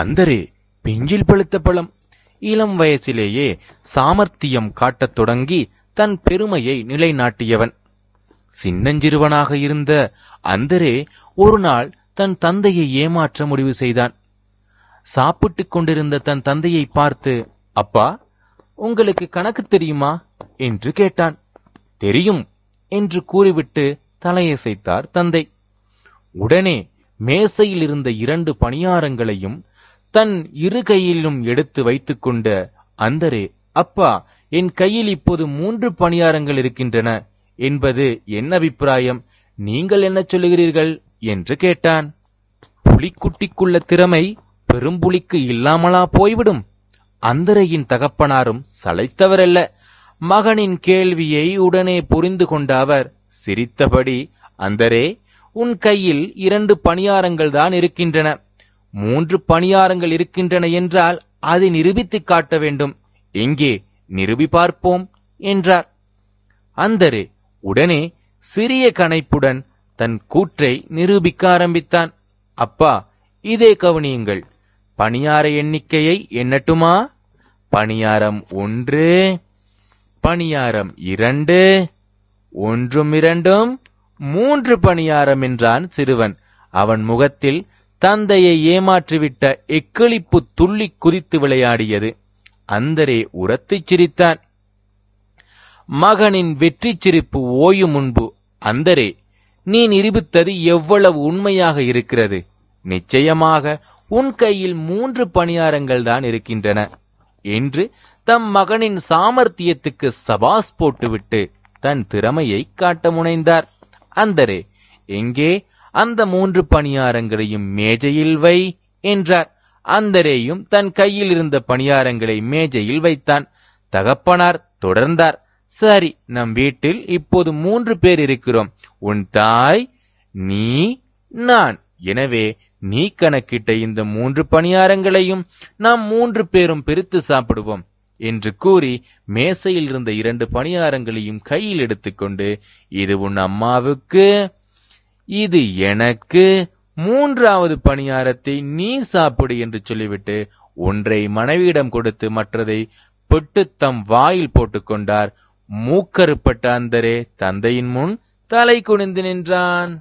அந்தரே பிஞ்சில் பழுத்த பழம் இளம் வயசிலேயே சாமர்த்தியம் காட்டத் தொடங்கி தன் பெருமையை நிலைநாட்டியவன் சின்னஞ்சிறுவனாக இருந்த அந்தரே ஒரு நாள் தன் தந்தையை ஏமாற்ற முடிவு செய்தான் சாப்பிட்டுக் கொண்டிருந்த தன் தந்தையை பார்த்து அப்பா உங்களுக்கு கணக்கு தெரியுமா என்று கேட்டான் தெரியும் என்று கூறிவிட்டு தலையசைத்தார் தந்தை உடனே மேசையில் இருந்த இரண்டு பணியாரங்களையும் தன் இரு கையிலும் எடுத்து வைத்துக்கொண்ட அந்தரே அப்பா என் கையில் இப்போது மூன்று பணியாரங்கள் இருக்கின்றன என்பது என் அபிப்பிராயம் நீங்கள் என்ன சொல்லுகிறீர்கள் என்று கேட்டான் புலிக்குட்டிக்குள்ள திறமை பெரும்புலிக்கு இல்லாமலா போய்விடும் அந்தரையின் தகப்பனாரும் சளைத்தவரல்ல மகனின் கேள்வியை உடனே புரிந்து கொண்ட அவர் சிரித்தபடி அந்தரே உன் கையில் இரண்டு பணியாரங்கள் தான் இருக்கின்றன மூன்று பணியாரங்கள் இருக்கின்றன என்றால் அதை நிரூபித்து காட்ட வேண்டும் எங்கே நிரூபி பார்ப்போம் என்றார் அந்தரு உடனே சிறிய கணைப்புடன் தன் கூற்றை நிரூபிக்க ஆரம்பித்தான் அப்பா இதே கவனியுங்கள் பணியார எண்ணிக்கையை எண்ணட்டுமா பணியாரம் ஒன்று பணியாரம் இரண்டு ஒன்றும் இரண்டும் மூன்று பணியாரம் என்றான் சிறுவன் அவன் முகத்தில் தந்தையை ஏமாற்றிவிட்ட எக்களிப்பு துள்ளி குதித்து விளையாடியது அந்தரே உரத்தைச் சிரித்தான் மகனின் வெற்றி சிரிப்பு ஓயும் முன்பு அந்தரே நீ நிரூபித்தது எவ்வளவு உண்மையாக இருக்கிறது நிச்சயமாக உன் கையில் மூன்று பணியாரங்கள் தான் இருக்கின்றன என்று தம் மகனின் சாமர்த்தியத்துக்கு சபாஸ் போட்டுவிட்டு தன் திறமையை காட்ட முனைந்தார் அந்தரே எங்கே அந்த மூன்று பணியாரங்களையும் மேஜையில் வை என்றார் அந்தரேயும் தன் கையில் இருந்த பணியாரங்களை மேஜையில் வைத்தான் தகப்பனார் தொடர்ந்தார் சரி நம் வீட்டில் இப்போது மூன்று பேர் இருக்கிறோம் உன் தாய் நீ நான் எனவே நீ கணக்கிட்ட இந்த மூன்று பணியாரங்களையும் நாம் மூன்று பேரும் பிரித்து சாப்பிடுவோம் என்று கூறி மேசையில் இருந்த இரண்டு பணியாரங்களையும் கையில் எடுத்துக்கொண்டு இது உன் அம்மாவுக்கு இது எனக்கு மூன்றாவது பணியாரத்தை நீ சாப்பிடு என்று சொல்லிவிட்டு ஒன்றை மனைவியிடம் கொடுத்து மற்றதை பெட்டு தம் வாயில் போட்டுக்கொண்டார் மூக்கருப்பட்ட அந்தரே தந்தையின் முன் தலை குனிந்து நின்றான்